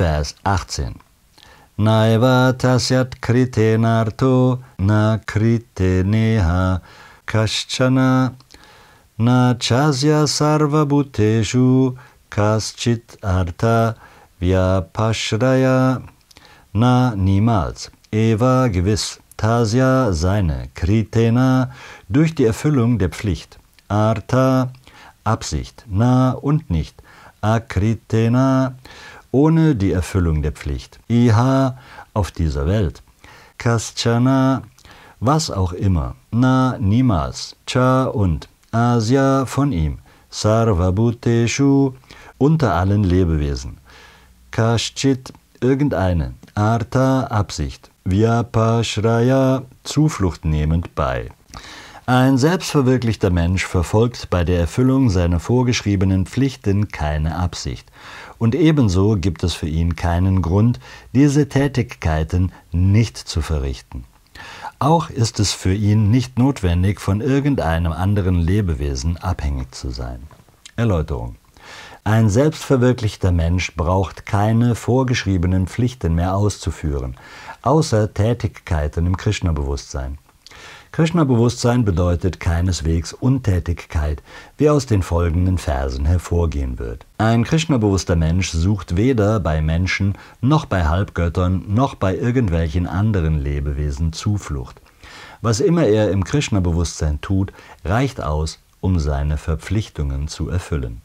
Vers 18. Naiva tasyat kritenarto na kriteneha kaschana na chasya sarva bhuteshu kaschit artha vyapashraya na niemals eva gewiss Tasya seine Kritena durch die Erfüllung der Pflicht. arta Absicht, na und nicht. Akritena ohne die Erfüllung der Pflicht. Iha auf dieser Welt. Kaschana, was auch immer. Na, niemals. Cha und Asia von ihm. Sarvabhuteshu, unter allen Lebewesen. Kaschit, irgendeine. Artha, Absicht. Vyapashraya, Zuflucht nehmend bei. Ein selbstverwirklichter Mensch verfolgt bei der Erfüllung seiner vorgeschriebenen Pflichten keine Absicht. Und ebenso gibt es für ihn keinen Grund, diese Tätigkeiten nicht zu verrichten. Auch ist es für ihn nicht notwendig, von irgendeinem anderen Lebewesen abhängig zu sein. Erläuterung. Ein selbstverwirklichter Mensch braucht keine vorgeschriebenen Pflichten mehr auszuführen, außer Tätigkeiten im Krishna-Bewusstsein. Krishna-Bewusstsein bedeutet keineswegs Untätigkeit, wie aus den folgenden Versen hervorgehen wird. Ein Krishna-bewusster Mensch sucht weder bei Menschen noch bei Halbgöttern noch bei irgendwelchen anderen Lebewesen Zuflucht. Was immer er im Krishna-Bewusstsein tut, reicht aus, um seine Verpflichtungen zu erfüllen.